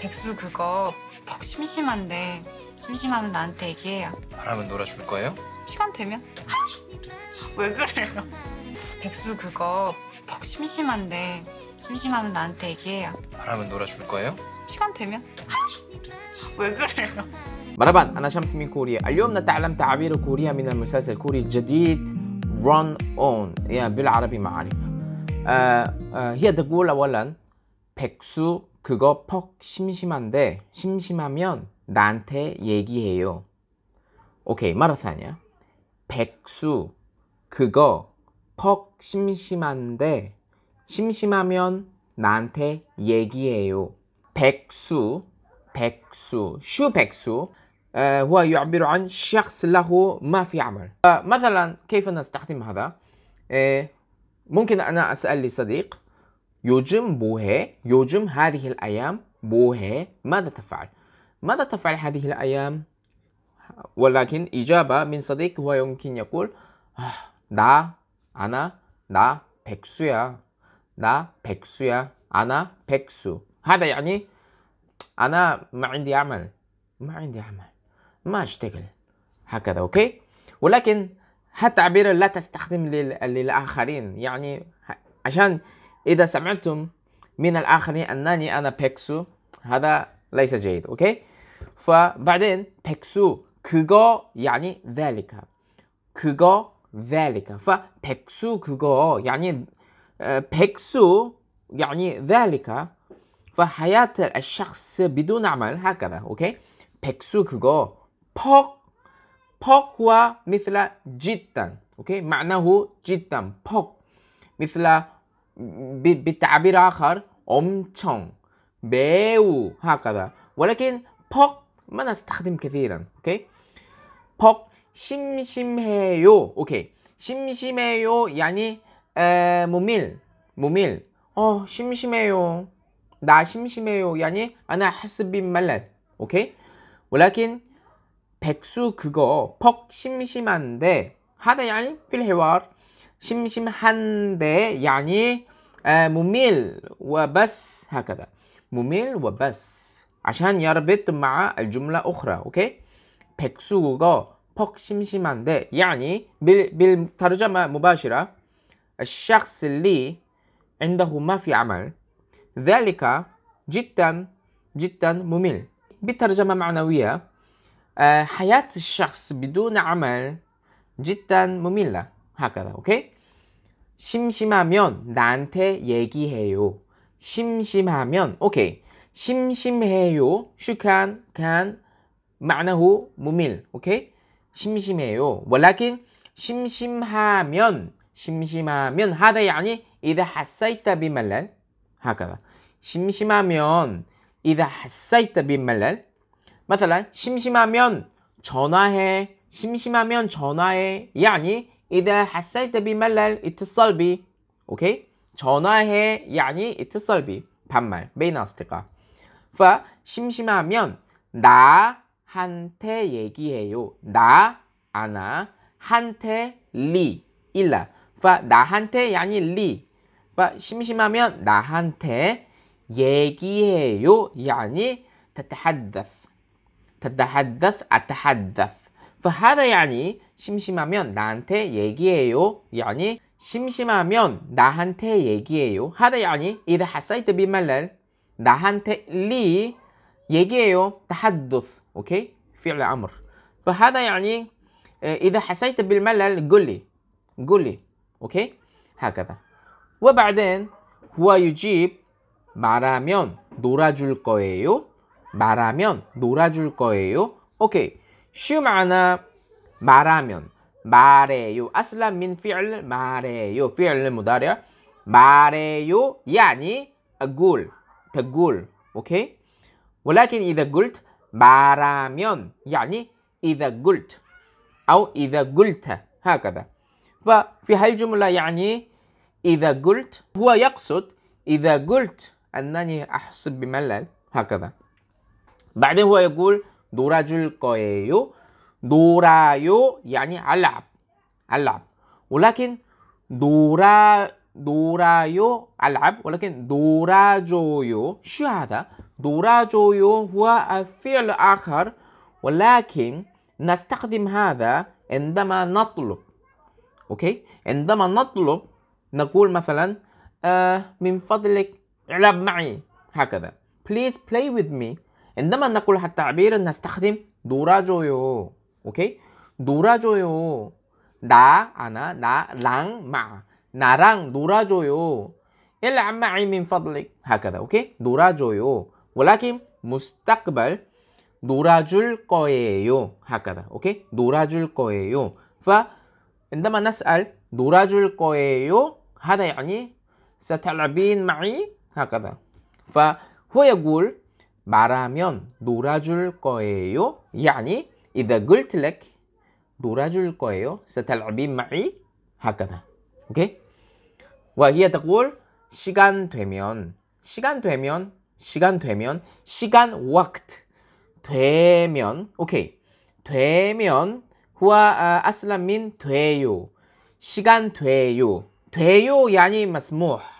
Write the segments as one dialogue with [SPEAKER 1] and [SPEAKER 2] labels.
[SPEAKER 1] 백수 그거 퍽 심심한데 심심하면 나한테 얘기해요. 바람은 놀아줄 거예요? 시간 되면. 왜 그래요? 백수 그거 퍽 심심한데 심심하면 나한테 얘기해요. 바람은 놀아줄 거예요? 시간 되면. 왜 그래요? مرحبا أنا شمس من كوريا اليوم نتعلم تعبير كوريا من المسلسل كوري الجديد run on يعني بالعربي معرفة آه آه هي تقول أولا 백수 그거 퍽 심심한데 심심하면 나한테 얘기해요. 오케이, 말았사냐? 백수, 그거 퍽 심심한데 심심하면 나한테 얘기해요. 백수, 백수, 슈 백수. هو يعبر عن شخص له ما في عمل مثلا كيف نستخدم هذا ممكن أنا أسأل لصديق 요즘 뭐해? 요즘 هذه الأيام 뭐해? ماذا تفعل؟ ماذا تفعل هذه الأيام؟ ولكن إجابة من صديق هو يمكن يقول آه، دا أنا, دا 백수야 دا 백수야 أنا بكسو هذا يعني أنا ما عندي عمل ما عندي عمل ما أشتغل هكذا أوكي ولكن هالتعبير لا تستخدم للآخرين يعني عشان إذا سمعتم من الآخرين أنني أنا بيكسو هذا ليس جيد أوكي فبعدين بيكسو كغو يعني ذلك كغو ذلك فبيكسو كغو يعني آه، بيكسو يعني ذلك فحياة الشخص بدون عمل هكذا أوكي كغو بوك بوك هو مثل جدا أوكي معناه جدا بوك مثل بالتعبير آخر 엄청 매우 هكذا ولكن 퍽 ما نستخدم كثيرا اوكي 퍽 심심해요 오케이 심심해요 يعني 에, ممل ممل 어 심심해요 나 심심해요 يعني أنا أحس بالملل 오케이 ولكن 백수 그거 퍽 심심한데 하다 يعني في الحوار 심심한데 يعني ممل وبس هكذا ممل وبس عشان يربط مع الجملة أخرى أوكي بكسوغا 퍽 심심한데 يعني بالترجمة مباشرة الشخص اللي عنده ما في عمل ذلك جدا جدا ممل بترجمة معنوية حياة الشخص بدون عمل جدا مملة ه ك ذ 오케이? 심심하면 나한테 얘기해요. 심심하면 오케이. 심심해요. 슈칸 간 마나후 무밀 오케이? 심심해요. و 라 ك 심심하면 심심하면 하다 يعني إذا حسيت ب م ل 심심하면 이다 하사 س ي ت 말 م ل ل مثلا 심심하면 전화해 심심하면 전화해 이 아니 إذا حسيت بملل اتصل بي 오케이 전화해 يعني اتصل بي 반말 메인 아스트가 파 심심하면 나한테 얘기해요 나 아나 한테 리 일라 파 나한테 يعني 리파 심심하면 나한테 얘기해요 يعني تتحدث تتحدث أتحدث ف하다 그 야니 심심하면 나한테 얘기해요. 야니 심심하면 나한테 얘기해요. 하다 야니 이다 하사이트 비말랄 나한테 리 얘기해요. تحدث 오케이? فعل امر فهذا يعني اذا حسيت بالملل قل لي قل لي اوكي هكذا وبعدين هو يجيب 말하면 놀아줄 거예요. 말하면 놀아줄 거예요. 오케이. شو معنى 말하면 ماريو أصلا من فعل ماريو فعل مضارع ماريو يعني أقول تقول أوكي ولكن إذا قلت 말하면 يعني إذا قلت أو إذا قلت هكذا ففي هالجملة يعني إذا قلت هو يقصد إذا قلت أنني أحس بملل هكذا بعدين هو يقول 놀아줄 거예요. 놀아요 يعني 알랍. 알랍. ولكن 놀아 놀아요 알랍. ولكن 놀아줘요 쉬하다. 놀아줘요 후아 فعل آخر ولكن نستخدم هذا عندما نطلب أوكي عندما نطلب نقول مثلا من فضلك العب معي هكذا please play with me عندما نقول حتى تعبير نستخدم 놀아줘요. 오케이? 놀아줘요. 나, 아나, 나, 랑, 마. 나랑 놀아줘요. 일عب معي من فضلك. هكذا. 오케이? 놀아줘요. ولكن مستقبل 놀아줄 거예요. هكذا. 오케이? 놀아줄 거예요. ف عندما نسأل 놀아줄 거예요. هذا يعني ستلعبين معي هكذا. فهو يقول 말하면 놀아줄 거예요. يعني إذا قلت لك 놀아줄 거예요. ستلعبين معي هكذا. 오케이? وهي تقول 시간 되면 시간 되면 시간 되면 시간 وقت 되면 오케이. 되면 후아 아슬람민 돼요. 시간 돼요. 돼요 يعني مسموح.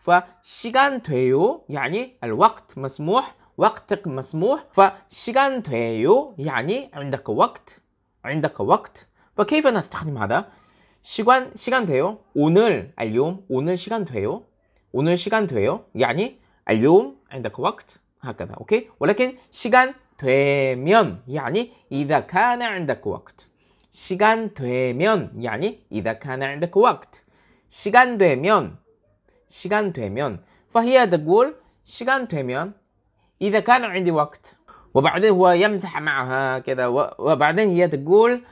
[SPEAKER 1] فشيغان تويو يعني الوقت مسموح وقتك مسموح ف시간 돼요 يعني عندك وقت عندك وقت فكيف نستخدم هذا 시간 시간 돼요 오늘 اليوم 오늘 시간 돼요 오늘 시간 돼요 يعني اليوم عندك وقت هكذا اوكي ولكن 시간 되면 يعني إذا كان عندك وقت 시간 되면 يعني إذا كان عندك وقت 시간 되면 시간 되면 فهي تقول 시간 되면 اذا كان عندي وقت وبعدين هو يمزح معها كذا وبعدين هي تقول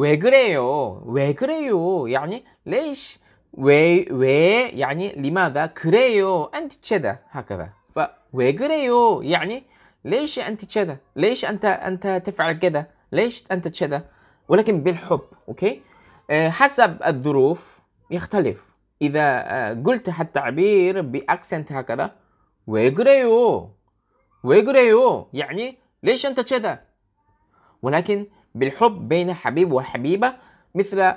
[SPEAKER 1] 왜 그래요 왜 그래요 يعني ليش 왜왜 يعني لماذا كريو انت كذا هكذا ف왜 그래요 يعني ليش انت كذا ليش انت انت تفعل كذا ليش انت كذا ولكن بالحب اوكي آه، حسب الظروف يختلف اذا آه، قلت هالتعبير باكسنت هكذا 왜 그래요 왜 그래요? يعني ليش أنت كذا؟ ولكن بالحب بين حبيب وحبيبة مثل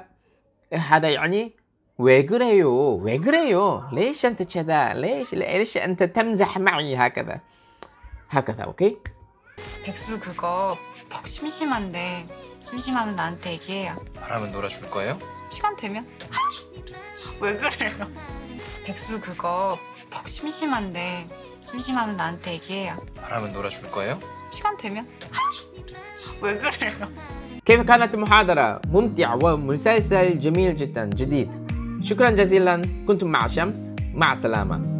[SPEAKER 1] هذا يعني 왜 그래요? 왜 그래요? ليش أنت كذا؟ ليش ليش أنت تمزح معي هكذا؟ هكذا أوكي؟ 백수 그거 퍽 심심한데 심심하면 나한테 얘기해요. 바람은 놀아줄 거예요? 시간 되면. 왜 그래요? 백수 그거 퍽 심심한데 심심하면 나한테 얘기해요. 바람은 놀아줄 거예요? 시간 되면. 왜 그래요? كيف كانت محاضرة ممتعة ومسلسل جميل جدا جديد شكرا جزيلا كنتم مع شمس مع السلامة